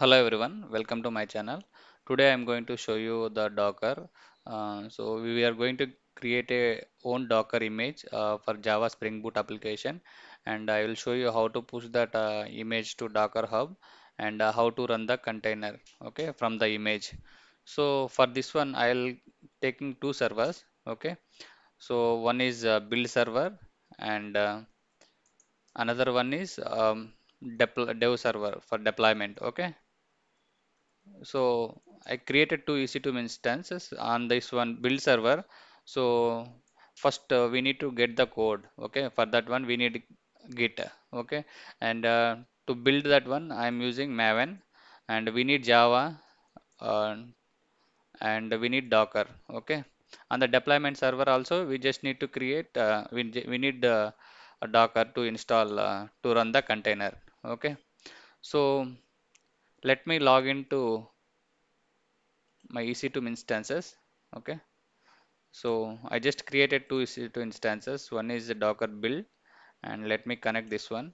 hello everyone welcome to my channel today i'm going to show you the docker uh, so we are going to create a own docker image uh, for java spring boot application and i will show you how to push that uh, image to docker hub and uh, how to run the container okay from the image so for this one i'll taking two servers okay so one is uh, build server and uh, another one is um, dev server for deployment okay so I created two EC2 instances on this one build server so first uh, we need to get the code okay for that one we need git okay and uh, to build that one I am using maven and we need java uh, and we need docker okay on the deployment server also we just need to create uh, we, we need uh, docker to install uh, to run the container okay so let me log into my EC2 instances. Okay. So I just created two EC2 instances. One is the Docker build and let me connect this one.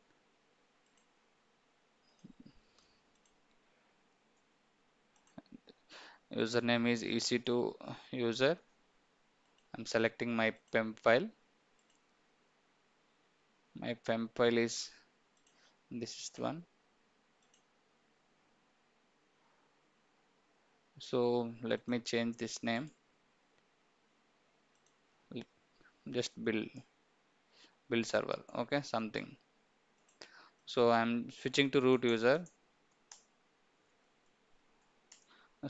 Username is EC2 user. I'm selecting my PEM file. My PEM file is this is the one. so let me change this name just build build server okay something so I'm switching to root user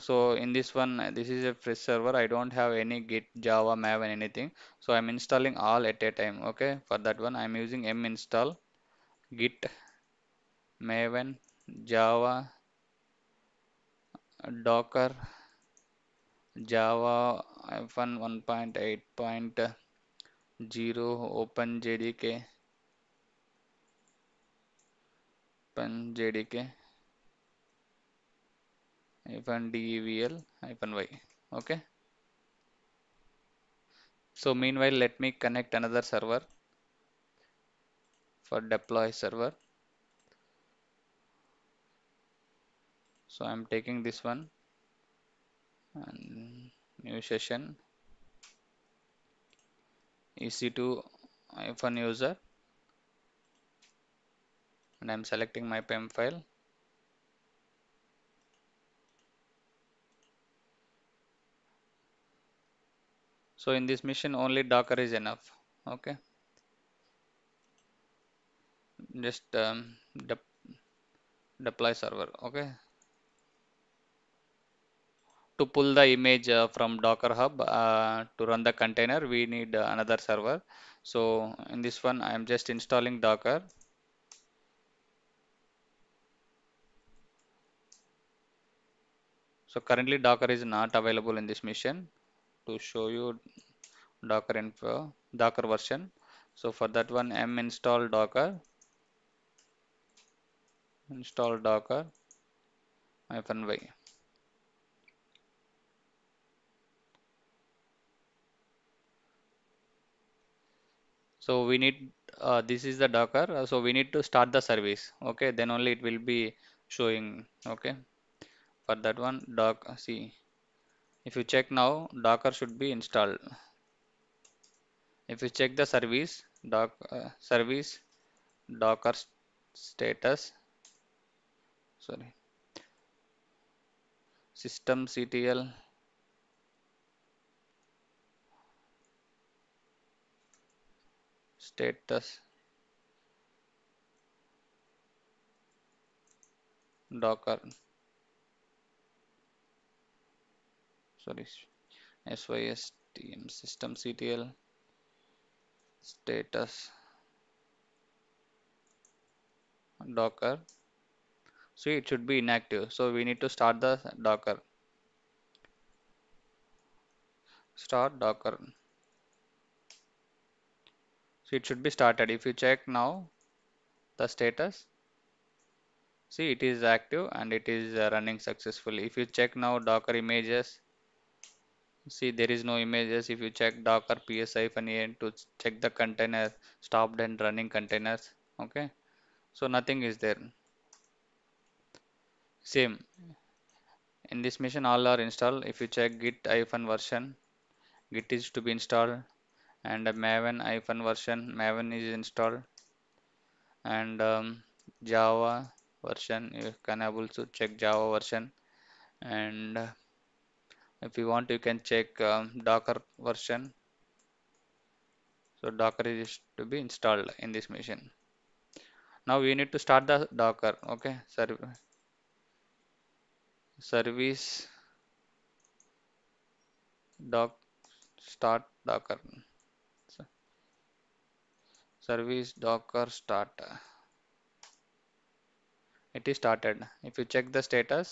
so in this one this is a fresh server I don't have any git java maven anything so I'm installing all at a time okay for that one I'm using m install git maven java docker java f1 1.8.0 open jdk open jdk hyphen devl hyphen y okay so meanwhile let me connect another server for deploy server so I'm taking this one and new session EC2 iPhone user and I'm selecting my PEM file so in this mission only docker is enough okay just um, de deploy server okay to pull the image uh, from docker hub uh, to run the container we need uh, another server so in this one i am just installing docker so currently docker is not available in this mission to show you docker info docker version so for that one m install docker install docker hyphen y so we need uh, this is the docker uh, so we need to start the service okay then only it will be showing okay for that one doc see if you check now docker should be installed if you check the service doc uh, service docker status sorry system ctl status docker sorry system systemctl status docker see it should be inactive so we need to start the docker start docker so it should be started if you check now the status see it is active and it is uh, running successfully if you check now docker images see there is no images if you check docker psi and to check the container stopped and running containers okay so nothing is there same in this machine all are installed if you check git version git is to be installed and maven iphone version maven is installed and um, java version you can able to check java version and uh, if you want you can check um, docker version so docker is to be installed in this machine now we need to start the docker okay Serv service doc start docker service docker start it is started if you check the status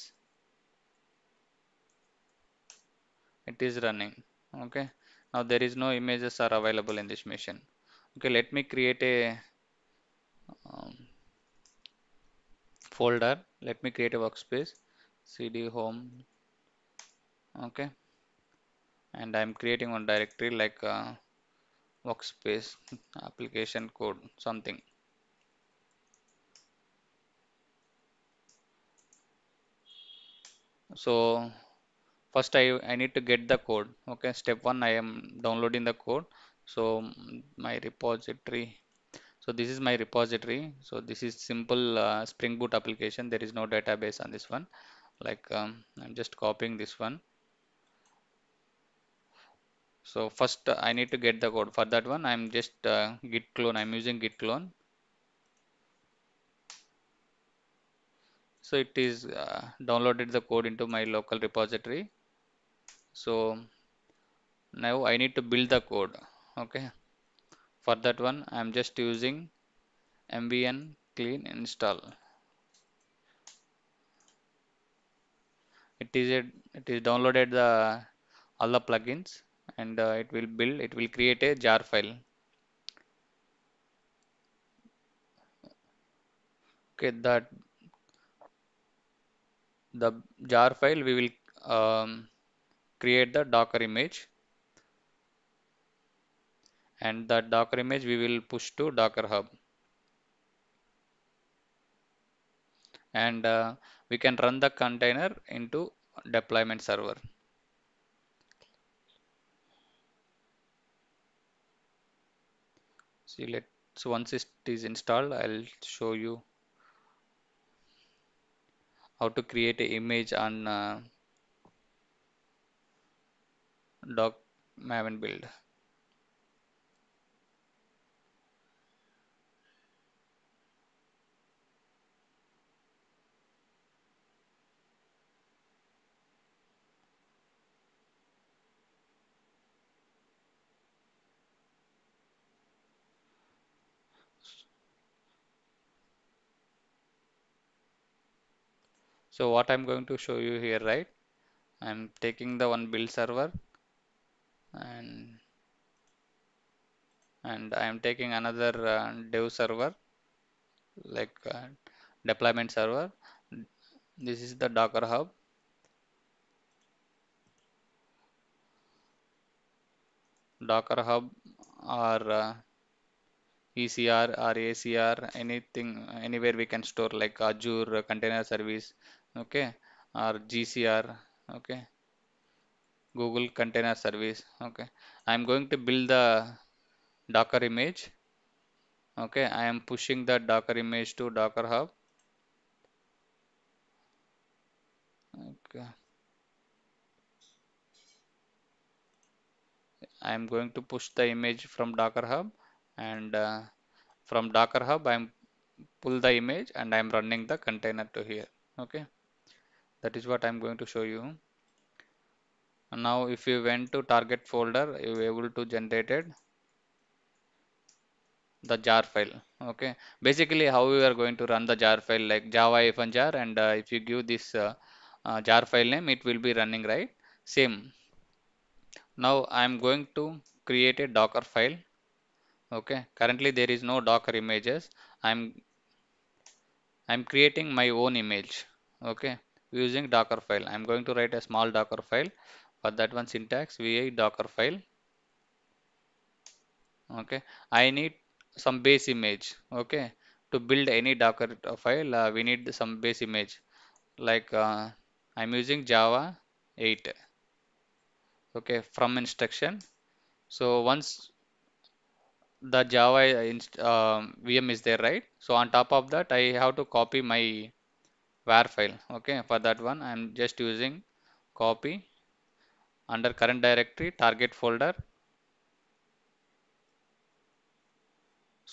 it is running okay now there is no images are available in this machine okay let me create a um, folder let me create a workspace cd home okay and I'm creating one directory like uh, workspace application code something so first I, I need to get the code okay step one I am downloading the code so my repository so this is my repository so this is simple uh, spring boot application there is no database on this one like um, I'm just copying this one so first I need to get the code for that one I'm just uh, git clone I'm using git clone so it is uh, downloaded the code into my local repository so now I need to build the code okay for that one I'm just using mbn clean install it is a, it is downloaded the all the plugins and uh, it will build it will create a jar file okay that the jar file we will um, create the docker image and that docker image we will push to docker hub and uh, we can run the container into deployment server so once it is installed I'll show you how to create an image on uh, doc maven build so what I'm going to show you here right I'm taking the one build server and and I am taking another uh, dev server like uh, deployment server this is the docker hub docker hub or uh, ECR or ACR anything anywhere we can store like Azure container service okay or gcr okay google container service okay i'm going to build the docker image okay i am pushing the docker image to docker hub okay i am going to push the image from docker hub and uh, from docker hub i am pull the image and i am running the container to here okay that is what I'm going to show you now if you went to target folder you able to generate the jar file okay basically how we are going to run the jar file like java hyphen jar and uh, if you give this uh, uh, jar file name it will be running right same now I'm going to create a docker file okay currently there is no docker images I'm I'm creating my own image okay using docker file i'm going to write a small docker file for that one syntax vi docker file okay i need some base image okay to build any docker file uh, we need some base image like uh, i'm using java 8 okay from instruction so once the java uh, um, vm is there right so on top of that i have to copy my var file okay for that one i am just using copy under current directory target folder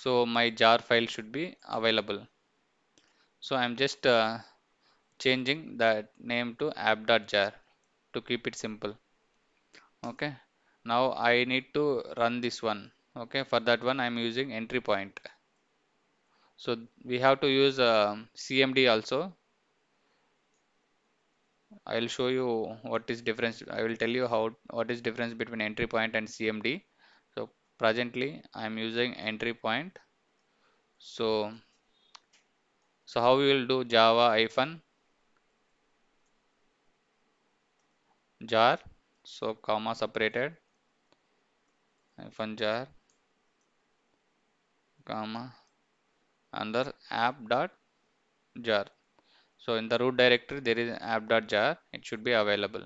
so my jar file should be available so i am just uh, changing that name to app.jar to keep it simple okay now i need to run this one okay for that one i am using entry point so we have to use uh, um, cmd also I'll show you what is difference. I will tell you how what is difference between entry point and CMD. So presently I am using entry point. So so how we will do Java hyphen jar so comma separated hyphen jar comma under app dot jar so in the root directory there is app.jar it should be available.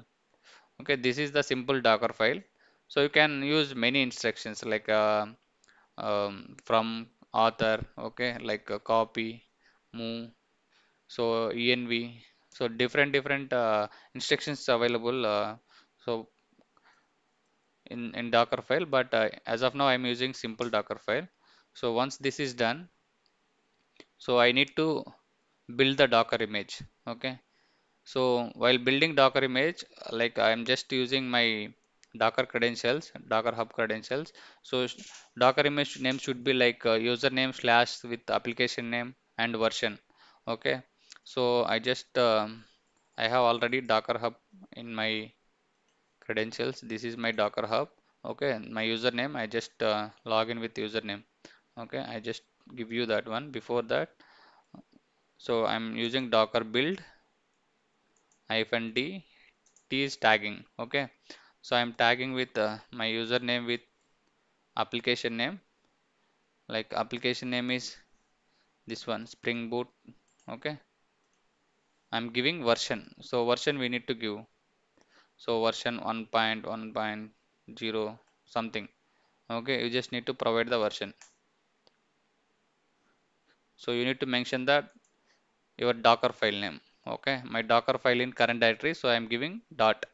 Okay this is the simple docker file. So you can use many instructions like uh, um, from author okay like uh, copy move so env so different different uh, instructions available uh, so in in docker file but uh, as of now i'm using simple docker file so once this is done so i need to build the docker image okay so while building docker image like i am just using my docker credentials docker hub credentials so docker image name should be like uh, username slash with application name and version okay so i just um, i have already docker hub in my credentials this is my docker hub okay my username i just uh, log in with username okay i just give you that one before that so I'm using docker build hyphen d t is tagging. Okay. So I'm tagging with uh, my username with application name like application name is this one spring boot. Okay. I'm giving version. So version we need to give. So version 1.1.0 something. Okay, you just need to provide the version. So you need to mention that your docker file name okay my docker file in current directory so i am giving dot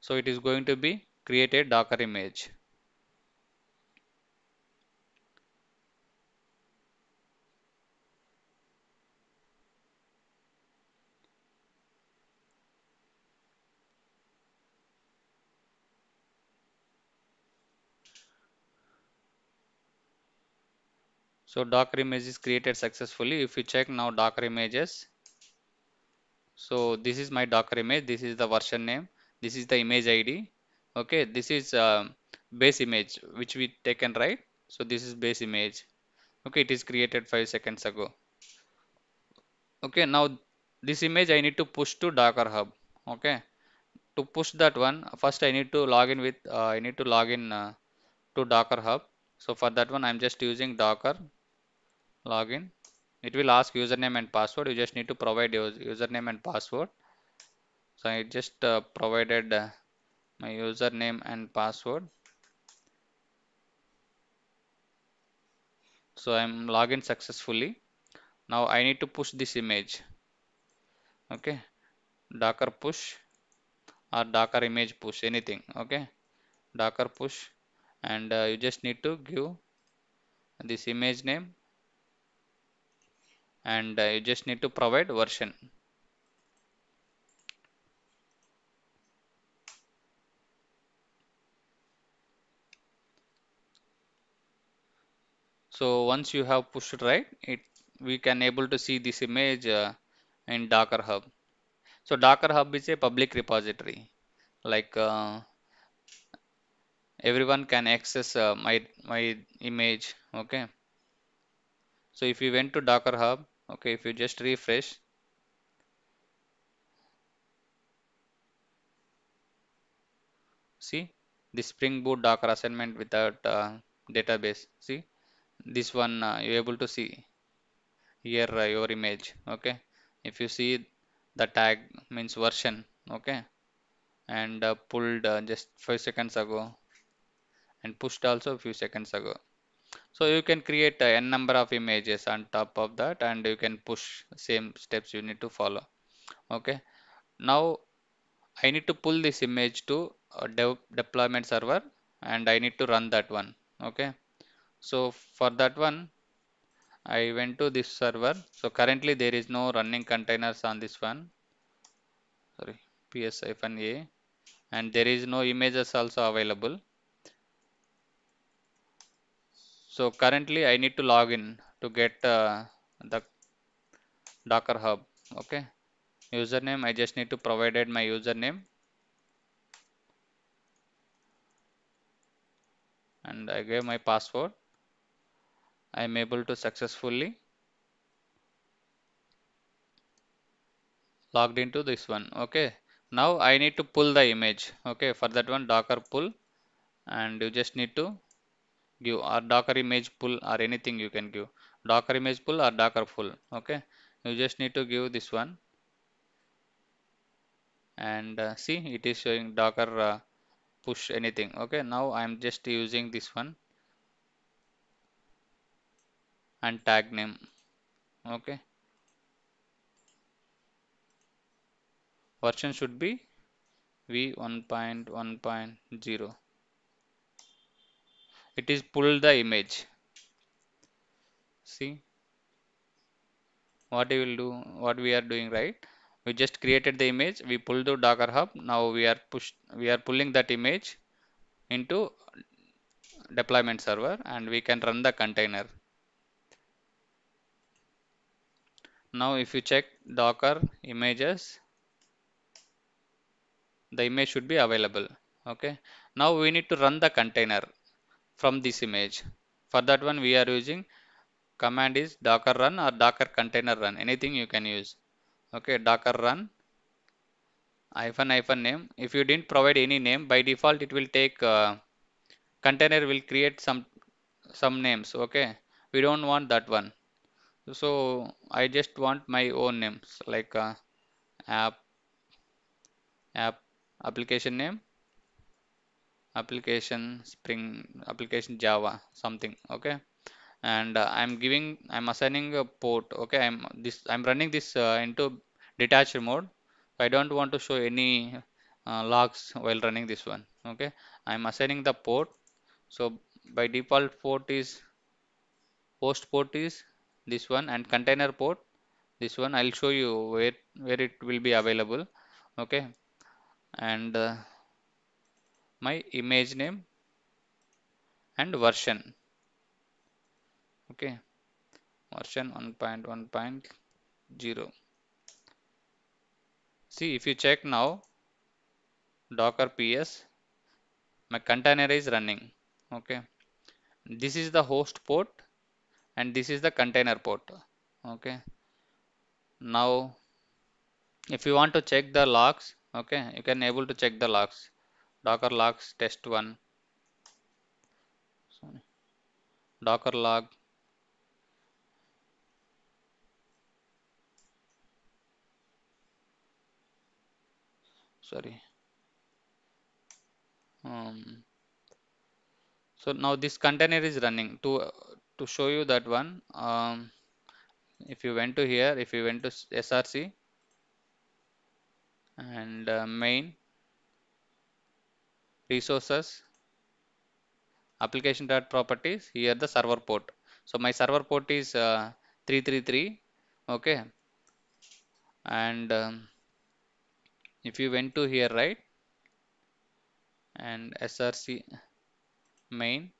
so it is going to be create a docker image so docker image is created successfully if you check now docker images so this is my docker image this is the version name this is the image id okay this is uh, base image which we taken right so this is base image okay it is created five seconds ago okay now this image i need to push to docker hub okay to push that one first i need to log in with uh, i need to log in uh, to docker hub so for that one i'm just using docker login it will ask username and password you just need to provide your username and password so I just uh, provided uh, my username and password so I'm logged successfully now I need to push this image okay docker push or docker image push anything okay docker push and uh, you just need to give this image name and uh, you just need to provide version so once you have pushed right it we can able to see this image uh, in docker hub so docker hub is a public repository like uh, everyone can access uh, my my image okay so if you went to docker hub okay if you just refresh see the spring boot docker assignment without uh, database see this one uh, you able to see here uh, your image okay if you see the tag means version okay and uh, pulled uh, just five seconds ago and pushed also a few seconds ago so you can create a n number of images on top of that and you can push same steps you need to follow okay now I need to pull this image to a dev deployment server and I need to run that one okay so for that one I went to this server so currently there is no running containers on this one sorry ps-a and there is no images also available so currently I need to log in to get uh, the Docker Hub. Okay. Username, I just need to provide my username. And I gave my password. I am able to successfully logged into this one. Okay. Now I need to pull the image. Okay. For that one, Docker pull and you just need to give or docker image pull or anything you can give docker image pull or docker full okay you just need to give this one and uh, see it is showing docker uh, push anything okay now i am just using this one and tag name okay version should be v1.1.0 it is pull the image see what we will do what we are doing right we just created the image we pulled the docker hub now we are pushed we are pulling that image into deployment server and we can run the container now if you check docker images the image should be available okay now we need to run the container from this image for that one we are using command is docker run or docker container run anything you can use okay docker run hyphen hyphen name if you didn't provide any name by default it will take uh, container will create some some names okay we don't want that one so I just want my own names like uh, app app application name application spring application java something okay and uh, i'm giving i'm assigning a port okay i'm this i'm running this uh, into detached mode i don't want to show any uh, logs while running this one okay i'm assigning the port so by default port is host port is this one and container port this one i'll show you where where it will be available okay and uh, my image name and version okay version 1.1.0 see if you check now docker ps my container is running okay this is the host port and this is the container port okay now if you want to check the logs okay you can able to check the logs docker logs test1 sorry, docker log sorry um, so now this container is running to to show you that one um, if you went to here if you went to src and uh, main resources application dot properties here the server port so my server port is uh, 333 okay and um, if you went to here right and src main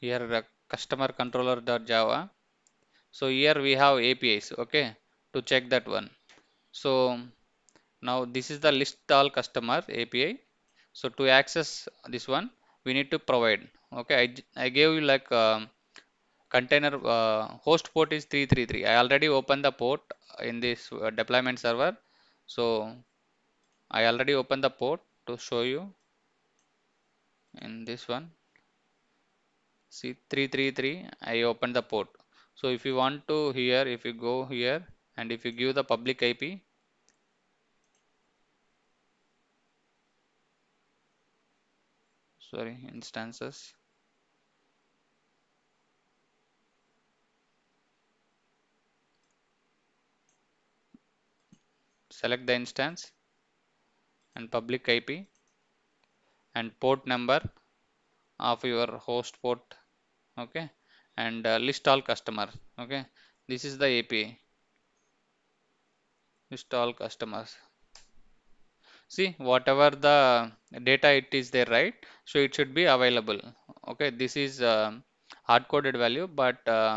here uh, customer controller dot java so here we have apis okay to check that one so now this is the list all customer api so to access this one we need to provide okay i, I gave you like um, container uh, host port is 333 i already opened the port in this uh, deployment server so i already opened the port to show you in this one see 333 i opened the port so if you want to here if you go here and if you give the public ip sorry instances select the instance and public IP and port number of your host port okay and uh, list all customers. okay this is the API list all customers see whatever the data it is there right so it should be available okay this is uh, hard coded value but uh,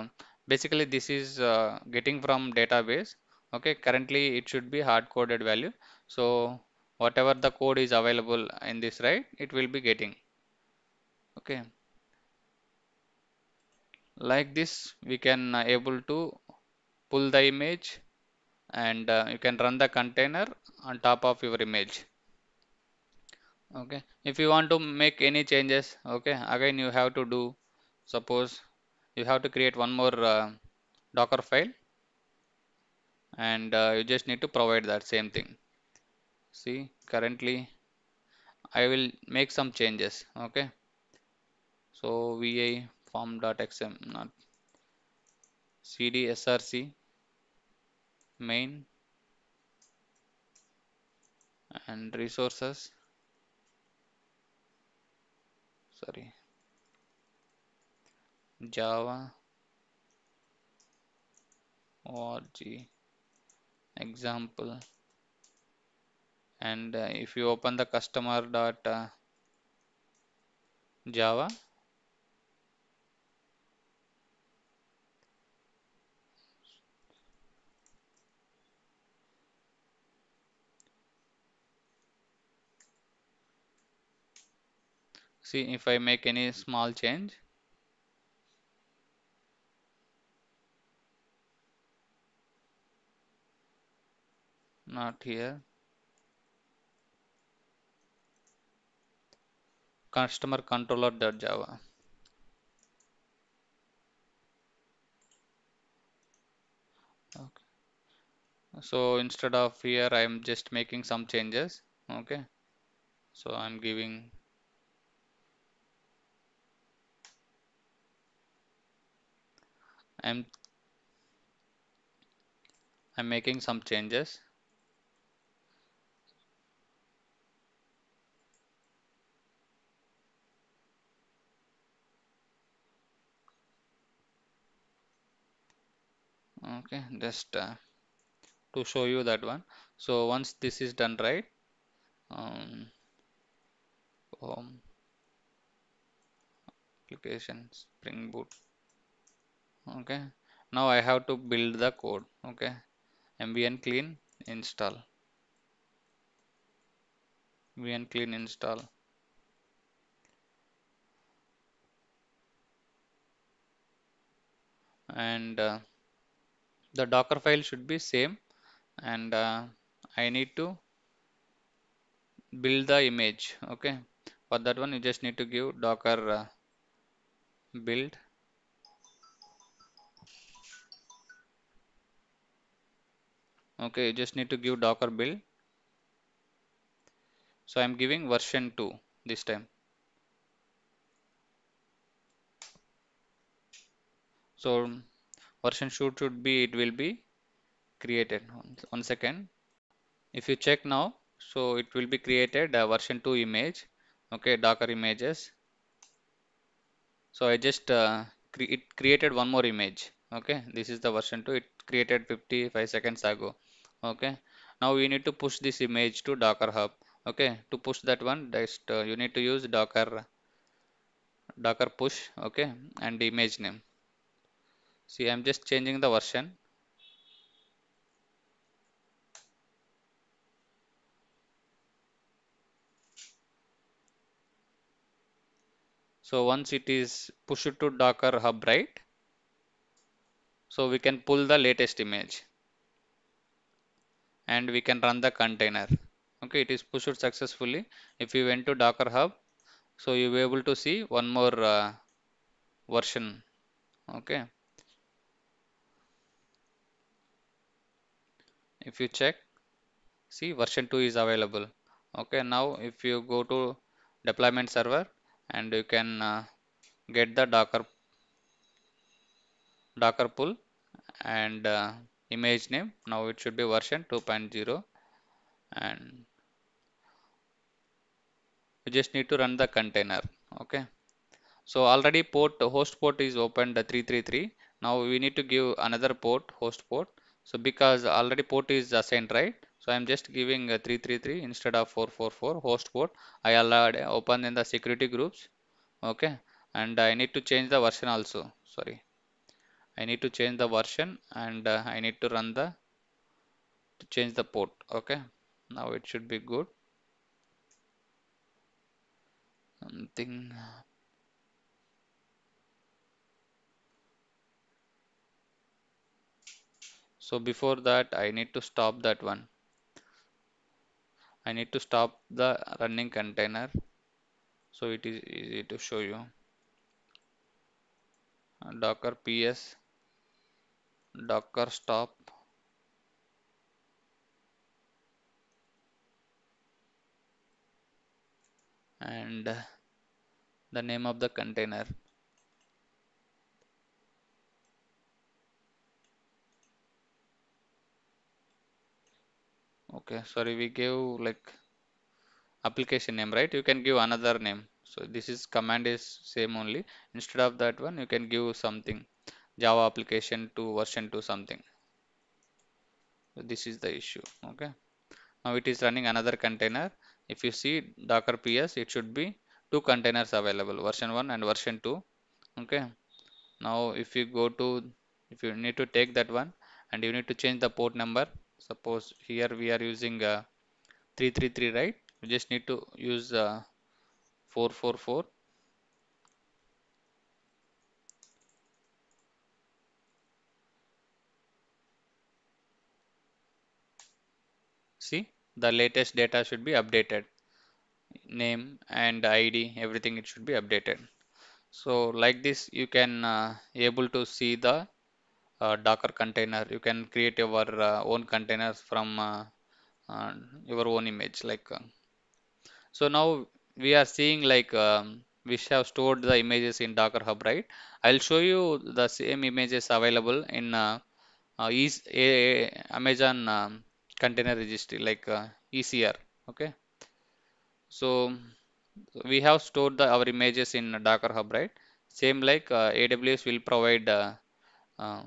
basically this is uh, getting from database okay currently it should be hard coded value so whatever the code is available in this right it will be getting okay like this we can uh, able to pull the image and uh, you can run the container on top of your image okay if you want to make any changes okay again you have to do suppose you have to create one more uh, docker file and uh, you just need to provide that same thing see currently I will make some changes okay so va form.xm not cd src main and resources sorry java org example and uh, if you open the customer dot uh, java see if I make any small change not here customer Java. okay so instead of here i'm just making some changes okay so i'm giving I'm I'm making some changes okay just uh, to show you that one so once this is done right um, home application spring boot okay now I have to build the code okay mvn clean install mvn clean install and uh, the docker file should be same and uh, I need to build the image okay for that one you just need to give docker uh, build okay you just need to give docker build so i'm giving version 2 this time so version should be it will be created one second if you check now so it will be created a version 2 image okay docker images so i just uh, cre it created one more image okay this is the version 2 it created 55 seconds ago okay now we need to push this image to docker hub okay to push that one just uh, you need to use docker docker push okay and image name see i'm just changing the version so once it is pushed to docker hub right so we can pull the latest image and we can run the container okay it is pushed successfully if you went to docker hub so you will be able to see one more uh, version okay if you check see version 2 is available okay now if you go to deployment server and you can uh, get the docker docker pull and uh, image name now it should be version 2.0 and we just need to run the container okay so already port host port is opened 333 now we need to give another port host port so because already port is assigned right so i'm just giving 333 instead of 444 host port i already open in the security groups okay and i need to change the version also sorry I need to change the version and uh, I need to run the to change the port okay now it should be good something so before that I need to stop that one I need to stop the running container so it is easy to show you docker ps docker stop and the name of the container okay sorry we give like application name right you can give another name so this is command is same only instead of that one you can give something java application to version 2 something so this is the issue okay now it is running another container if you see docker ps it should be two containers available version 1 and version 2 okay now if you go to if you need to take that one and you need to change the port number suppose here we are using uh, 333 right you just need to use uh, 444 see the latest data should be updated name and id everything it should be updated so like this you can uh, able to see the uh, docker container you can create your uh, own containers from uh, uh, your own image like uh. so now we are seeing like um, we have stored the images in docker hub right i'll show you the same images available in is amazon um, container registry like uh, ECR okay so we have stored the, our images in Docker Hub right same like uh, AWS will provide uh, uh,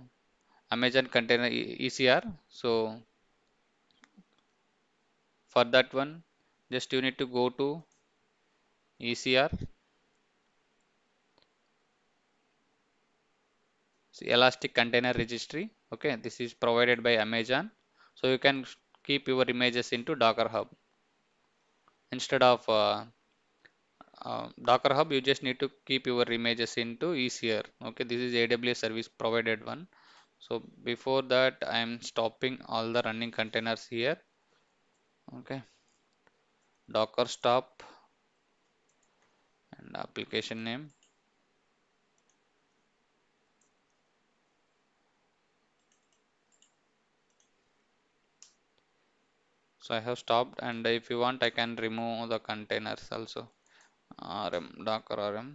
Amazon container ECR so for that one just you need to go to ECR so elastic container registry okay this is provided by Amazon so you can keep your images into Docker Hub. Instead of uh, uh, Docker Hub, you just need to keep your images into ECR. Okay, this is AWS service provided one. So before that, I am stopping all the running containers here. Okay, Docker stop and application name so I have stopped and if you want I can remove the containers also rm docker rm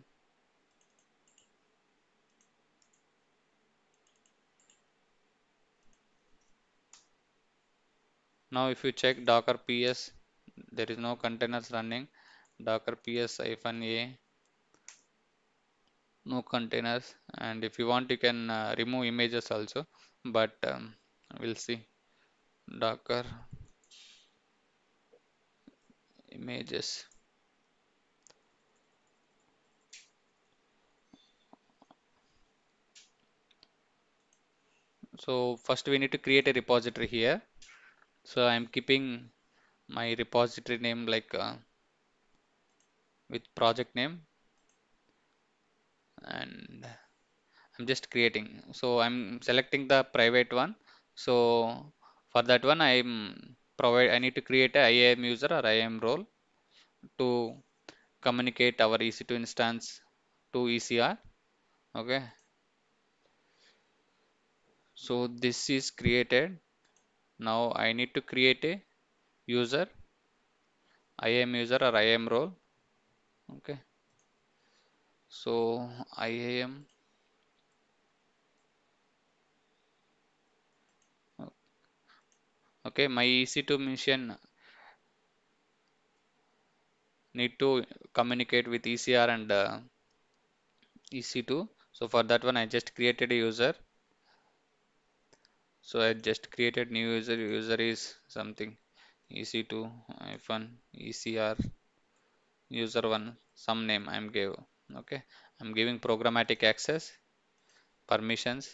now if you check docker ps there is no containers running docker ps a no containers and if you want you can uh, remove images also but um, we'll see docker images so first we need to create a repository here so I'm keeping my repository name like uh, with project name and I'm just creating so I'm selecting the private one so for that one I'm provide I need to create a IAM user or IAM role to communicate our EC2 instance to ECR okay so this is created now I need to create a user IAM user or IAM role okay so IAM okay my ec2 mission need to communicate with ecr and uh, ec2 so for that one i just created a user so i just created new user user is something ec2 iphone ecr user one some name i'm gave okay i'm giving programmatic access permissions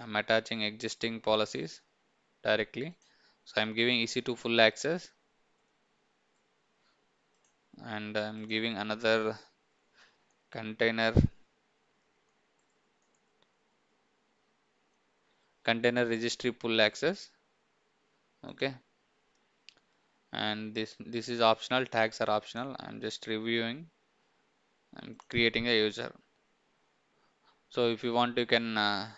i'm attaching existing policies directly so I'm giving EC2 full access and I'm giving another container container registry pull access okay and this this is optional tags are optional I'm just reviewing I'm creating a user so if you want you can uh,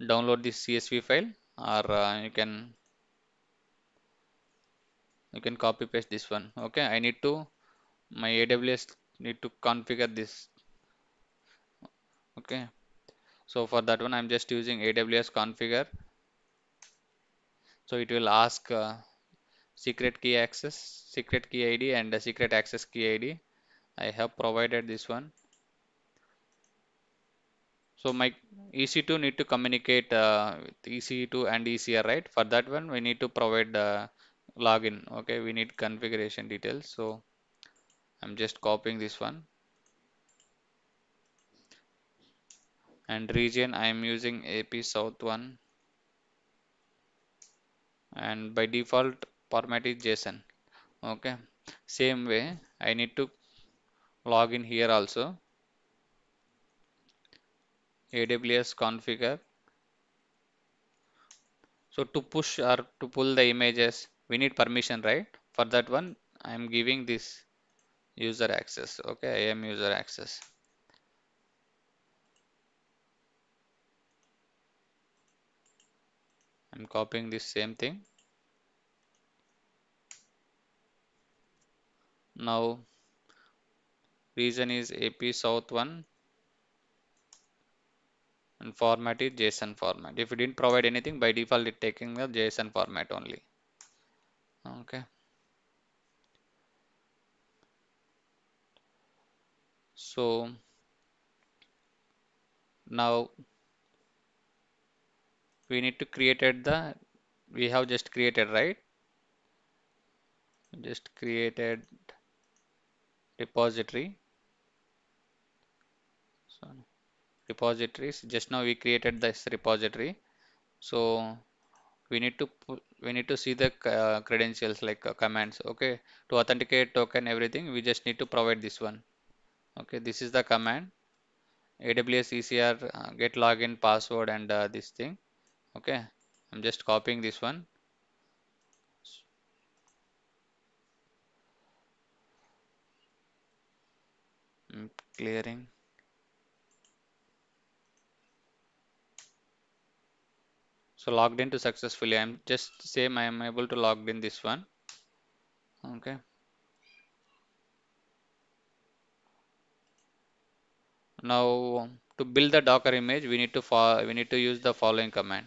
download this CSV file or uh, you can you can copy paste this one okay I need to my AWS need to configure this okay so for that one I'm just using AWS configure so it will ask uh, secret key access secret key ID and the secret access key ID I have provided this one so my EC2 need to communicate uh, with EC2 and ECR right for that one we need to provide the uh, login okay we need configuration details so I'm just copying this one and region I am using AP South one and by default format is JSON okay same way I need to log in here also AWS configure so to push or to pull the images we need permission right for that one i am giving this user access okay i am user access i'm copying this same thing now region is ap south one and format is json format if you didn't provide anything by default it taking the json format only Okay. So now we need to create the we have just created right just created repository so repositories just now we created this repository so we need to we need to see the uh, credentials like uh, commands okay to authenticate token everything we just need to provide this one okay this is the command aws ecr uh, get login password and uh, this thing okay i'm just copying this one mm, clearing so logged into successfully i'm just same i am able to logged in this one okay now to build the docker image we need to we need to use the following command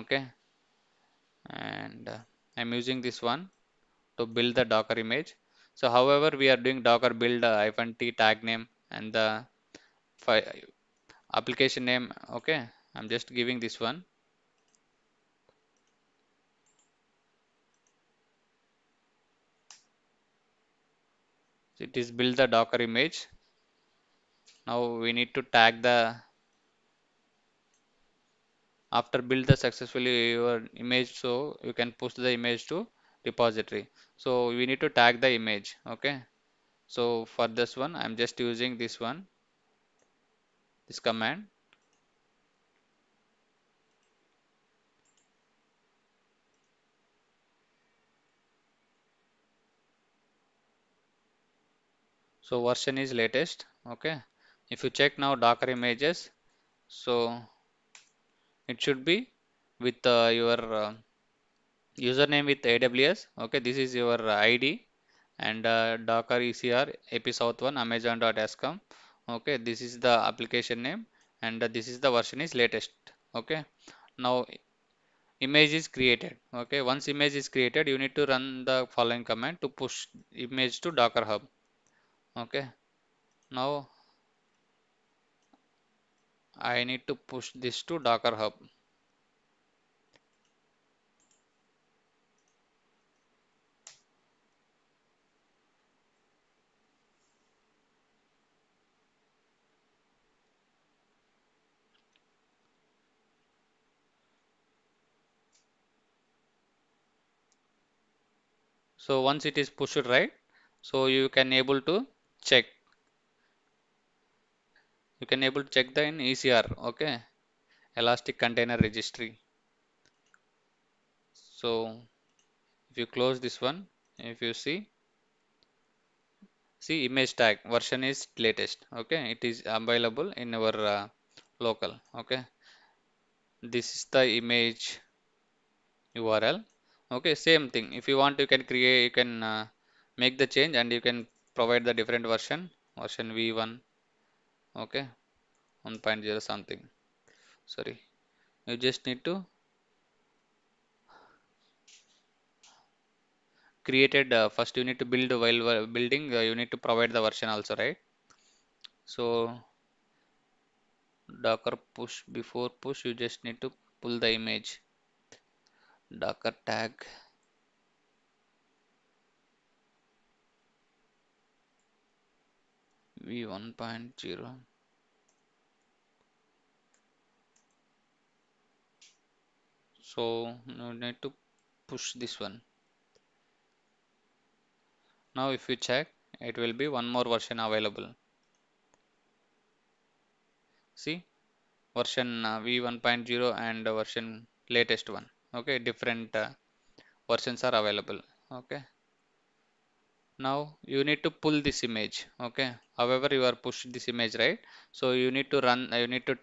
okay and uh, i'm using this one to build the docker image so however we are doing docker build uh, hyphen t tag name and the application name okay i'm just giving this one it is build the docker image now we need to tag the after build the successfully your image so you can push the image to repository so we need to tag the image okay so for this one i'm just using this one this command so version is latest okay if you check now docker images so it should be with uh, your uh, username with aws okay this is your id and uh, docker ecr epsouth1 amazon.scom okay this is the application name and this is the version is latest okay now image is created okay once image is created you need to run the following command to push image to docker hub okay now I need to push this to Docker Hub so once it is pushed right so you can able to check you can able to check the in ECR okay elastic container registry so if you close this one if you see see image tag version is latest okay it is available in our uh, local okay this is the image url okay same thing if you want you can create you can uh, make the change and you can provide the different version version v1 okay 1.0 something sorry you just need to created uh, first you need to build while building uh, you need to provide the version also right so docker push before push you just need to pull the image docker tag v 1.0 so you need to push this one now if you check it will be one more version available see version uh, v 1.0 and version latest one okay different uh, versions are available okay now you need to pull this image okay however you are pushed this image right so you need to run you need to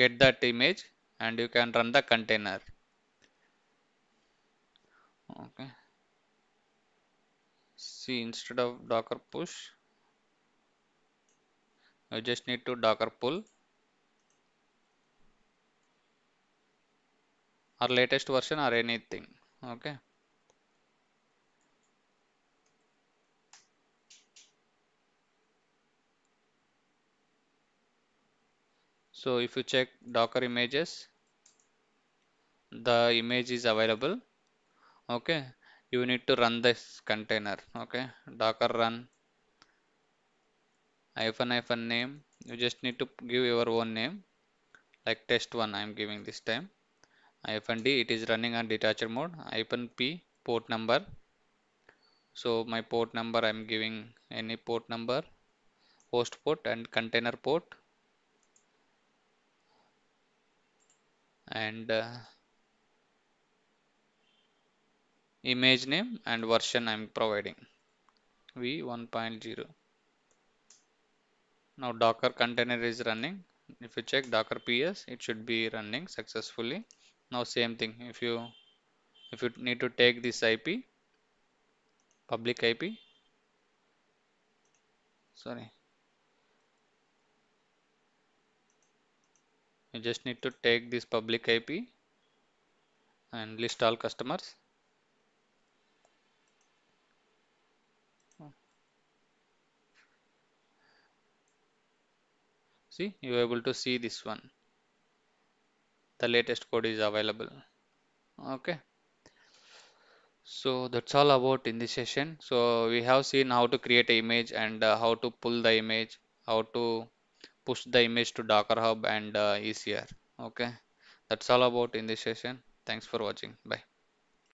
get that image and you can run the container okay see instead of docker push you just need to docker pull or latest version or anything okay so if you check docker images the image is available okay you need to run this container okay docker run hyphen hyphen name you just need to give your own name like test one I am giving this time and d it is running on detacher mode and p port number so my port number I am giving any port number host port and container port and uh, image name and version I'm providing v 1.0 now docker container is running if you check docker ps it should be running successfully now same thing if you if you need to take this ip public ip sorry you just need to take this public IP and list all customers see you are able to see this one the latest code is available okay so that's all about in this session so we have seen how to create an image and uh, how to pull the image how to push the image to docker hub and uh, ecr okay that's all about in this session thanks for watching bye